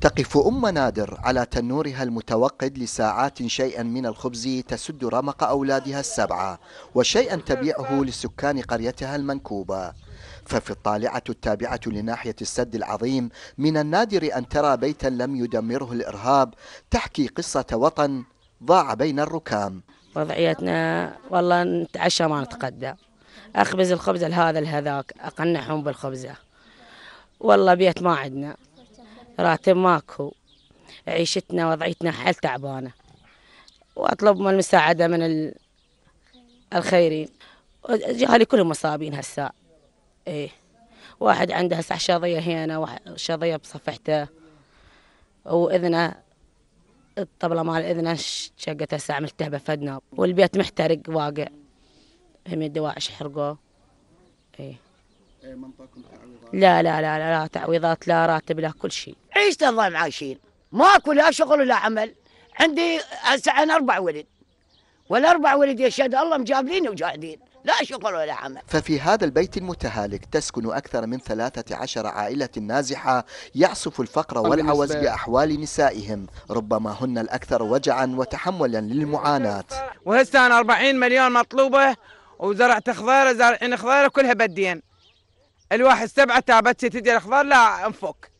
تقف أم نادر على تنورها المتوقد لساعات شيئا من الخبز تسد رمق أولادها السبعة وشيئا تبيعه لسكان قريتها المنكوبة ففي الطالعة التابعة لناحية السد العظيم من النادر أن ترى بيتا لم يدمره الإرهاب تحكي قصة وطن ضاع بين الركام وضعيتنا والله نتعشى ما نتقدى أخبز الخبز لهذا لهذاك أقنعهم بالخبزة والله بيت ما عندنا راتب ماكو عيشتنا وضعيتنا حال تعبانة وأطلب من المساعدة من الخيرين جهالي كلهم مصابين هسا إيه واحد عنده هسه شظية هنا شاضية بصفحته وإذنه الطبلة مال إذنه شقته هسه عملته بفدنا والبيت محترق واقع هم الدواعش حرقوه إيه لا لا لا لا, لا تعويضات لا راتب لا كل شيء. عيشت الظلم عايشين، ماكو لا شغل ولا عمل. عندي هسه انا اربع ولد. والاربع ولد يشهد الله مجابلين وجاهدين. لا شغل ولا عمل ففي هذا البيت المتهالك تسكن أكثر من 13 عائلة نازحة يعصف الفقر والعوز بأحوال نسائهم ربما هن الأكثر وجعا وتحملا للمعاناة وهسه أنا 40 مليون مطلوبة وزرعت خضار زارعين خضار كلها بدين الواحد سبعة تابت تدي الأخضر لا انفك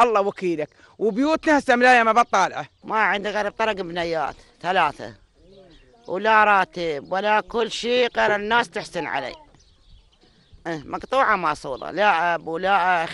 الله وكيلك وبيوتنا هسه ملايه ما بطالعه ما عندي غير طرق بنيات ثلاثه ولا راتب ولا كل شيء غير الناس تحسن علي إيه، مقطوعه صوره لا اب ولا اخ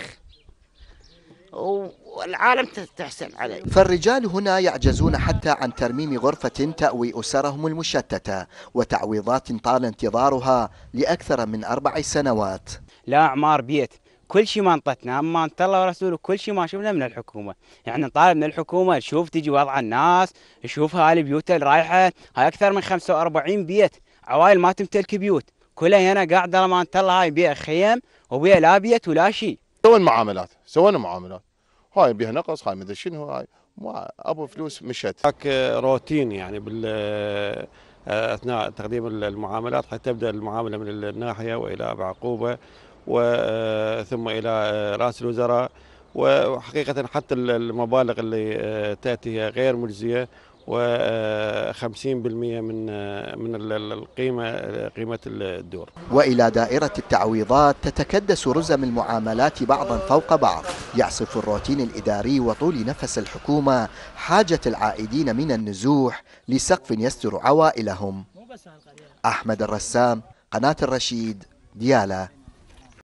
والعالم تحسن علي فالرجال هنا يعجزون حتى عن ترميم غرفة تأوي أسرهم المشتتة وتعويضات طال انتظارها لأكثر من أربع سنوات لا اعمار بيت كل شيء ما انطتنا اما انت الله ورسوله كل شيء ما شفنا من الحكومه يعني نطالب من الحكومه تشوف تجي وضع الناس تشوف هاي البيوت اللي رايحه هاي اكثر من 45 بيت عوائل ما تمتلك بيوت كلها هنا قاعده ما انت الله هاي بيها خيم وبيها لا بيت ولا شيء سوينا معاملات سوينا معاملات هاي بيها نقص هاي مدري شنو هاي ما ابو فلوس مشت هاك روتين يعني بال آه، اثناء تقديم المعاملات حتى تبدا المعامله من الناحيه والى بعقوبه وثم آه، الى آه، راس الوزراء وحقيقه حتى المبالغ اللي آه، تاتي هي غير مجزيه و50% من من القيمه قيمه الدور. والى دائره التعويضات تتكدس رزم المعاملات بعضا فوق بعض، يعصف الروتين الاداري وطول نفس الحكومه حاجه العائدين من النزوح لسقف يستر عوائلهم. احمد الرسام، قناه الرشيد، ديالا.